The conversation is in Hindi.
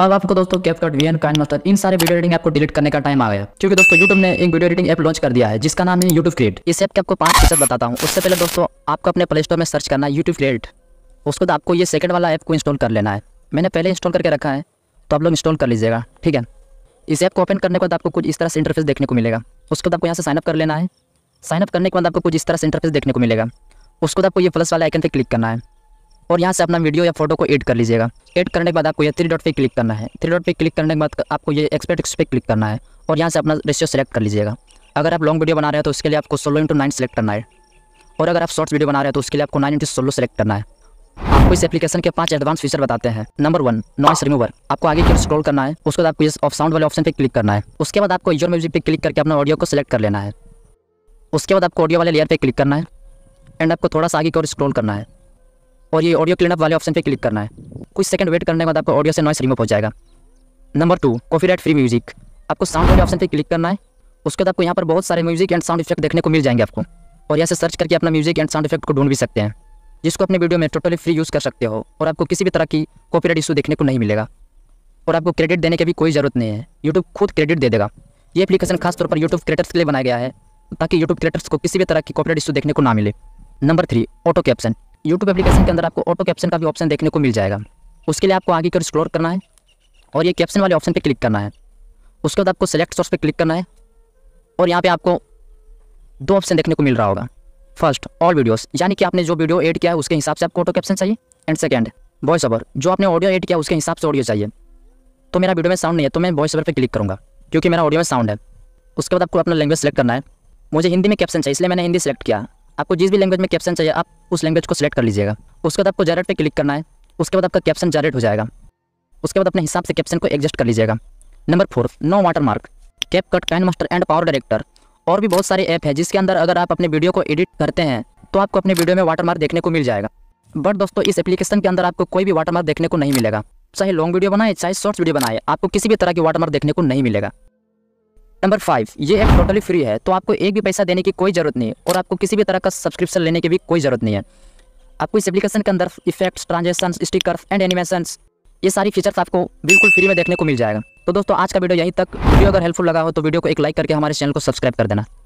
अब आपको दोस्तों CapCut V N KineMaster मतलब इन सारे वीडियो एडिटिंग ऐप को डिलीट करने का टाइम आ गया क्योंकि दोस्तों यूट्यूब ने एक वीडियो एडिटिंग ऐप लॉन्च कर दिया है जिसका नाम है यूट्यूब क्रिएट इस ऐप के आपको पांच फीचर बताता हूँ उससे पहले दोस्तों आपको अपने प्ले स्टोर में सर्च करना है यूट्यूब क्रिएट उसके बाद आपको ये सेकंड वाला ऐप को इंस्टॉल कर लेना है मैंने पहले इंस्टॉल करके रखा है तो आप लोग इंस्टॉल कर लीजिएगा ठीक है इस ऐप को ओपन करने के बाद आपको कुछ इस तरह से इंटरफेस देखने को मिलेगा उसके बाद आपको यहाँ से साइनअप कर लेना है साइनअप करने के बाद आपको कुछ इस तरह से इंटरफेस देखने को मिलेगा उसके बाद आपको ये प्लस वाले आइकन पर क्लिक करना है और यहाँ से अपना वीडियो या फोटो को एड कर लीजिएगा एड करने के बाद आपको ये थ्री डॉट पे क्लिक करना है थ्री डॉट पे क्लिक करने के बाद आपको ये एक्सपर्ट पे क्लिक करना है और यहाँ से अपना रेशियो सेलेक्ट कर लीजिएगा अगर आप लॉन्ग वीडियो बना रहे हो तो उसके लिए आपको सोलो इंटू नाइन सेलेक्ट करना है और अगर आप शॉर्ट्स वीडियो बना रहे हो तो उसके लिए आपको नाइन इंटू सोलो सेलेक्ट करना है आपको इस एप्लीकेशन के पांच एडवांस फीचर बताते हैं नंबर वन नॉइस रिमूवर आपको आगे की स्क्रॉल करना है उसके बाद आपको इस ऑफ साउंड वाले ऑप्शन पर क्लिक करना है उसके बाद आपको यूजर म्यूजिक पे क्लिक करके अपना ऑडियो को सिलेक्ट कर लेना है उसके बाद आपको ऑडियो वाले लेयर पर क्लिक करना है एंड आपको थोड़ा सा आगे की ओर स्क्रॉल करना है और ये ऑडियो क्लीनअप वाले ऑप्शन पर क्लिक करना है कुछ सेकंड वेट करने के बाद आपको ऑडियो से नॉइस रिमूव हो जाएगा number two right free music आपको साउंड वाले ऑप्शन पर क्लिक करना है उसके बाद आपको यहाँ पर बहुत सारे म्यूजिक एंड साउंड इफेक्ट देखने को मिल जाएंगे आपको और यहाँ से सर्च करके अपना म्यूजिक एंड साउंड इफेक्ट को ढूंढ भी सकते हैं जिसको अपने वीडियो में टोटली फ्री यूज़ कर सकते हो और आपको किसी भी तरह की कॉपीराइट इशू देखने को नहीं मिलेगा और आपको क्रेडिट देने की भी कोई ज़रूरत नहीं है यूट्यूब खुद क्रेडिट दे देगा ये एप्लीकेशन खास तौर पर यूट्यूब क्रिएटर्स के लिए बनाया गया है ताकि यूट्यूब क्रिएटर्स को किसी भी तरह की राइट इशू देखने को ना मिले number three auto caption YouTube application के अंदर आपको ऑटो कैप्शन का भी ऑप्शन देखने को मिल जाएगा उसके लिए आपको आगे कर स्क्रॉल करना है और ये कैप्शन वाले ऑप्शन पर क्लिक करना है उसके बाद आपको सेलेक्ट सोर्स पर क्लिक करना है और यहाँ पर आपको दो ऑप्शन देखने को मिल रहा होगा फर्स्ट ऑल वीडियोस यानी कि आपने जो वीडियो एड किया है उसके हिसाब से आपको ऑटो कैप्शन चाहिए एंड सेकेंड वॉइस ओवर जो आपने ऑडियो एड किया उसके हिसाब से ऑडियो चाहिए तो मेरा वीडियो में साउंड नहीं है तो मैं वॉइस ओवर पर क्लिक करूँगा क्योंकि मेरा ऑडियो में साउंड है उसके बाद आपको अपना लैंग्वेज सेलेक्ट करना है मुझे हिंदी में कैप्शन चाहिए इसलिए मैंने हिंदी सेलेक्ट किया आपको जिस भी लैंग्वेज में कैप्शन चाहिए आप उस लैंग्वेज को सिलेक्ट कर लीजिएगा उसके बाद आपको जनरेट पे क्लिक करना है उसके बाद आपका कैप्शन जनरेट हो जाएगा उसके बाद अपने हिसाब से कैप्शन को एडजस्ट कर लीजिएगा number four no watermark CapCut KineMaster and PowerDirector और भी बहुत सारे ऐप है जिसके अंदर अगर आप अपने वीडियो को एडिट करते हैं तो आपको अपने वीडियो में वाटर मार्क देखने को मिल जाएगा बट दोस्तों इस एप्लीकेशन के अंदर आपको कोई भी वाटर मार्क देखने को नहीं मिलेगा चाहे लॉन्ग वीडियो बनाए चाहे शॉर्ट्स वीडियो बनाए आपको किसी भी तरह की वाटर मार्क देखने को नहीं मिलेगा नंबर फाइव ये ऐप टोटली फ्री है तो आपको एक भी पैसा देने की कोई ज़रूरत नहीं है और आपको किसी भी तरह का सब्सक्रिप्शन लेने की भी कोई ज़रूरत नहीं है आपको इस एप्लीकेशन के अंदर effects transaction stickers and animation ये सारी फीचर्स आपको बिल्कुल फ्री में देखने को मिल जाएगा तो दोस्तों आज का वीडियो यहीं तक वीडियो अगर हेल्पफुल लगा हो तो वीडियो को एक लाइक करके हमारे चैनल को सब्सक्राइब कर देना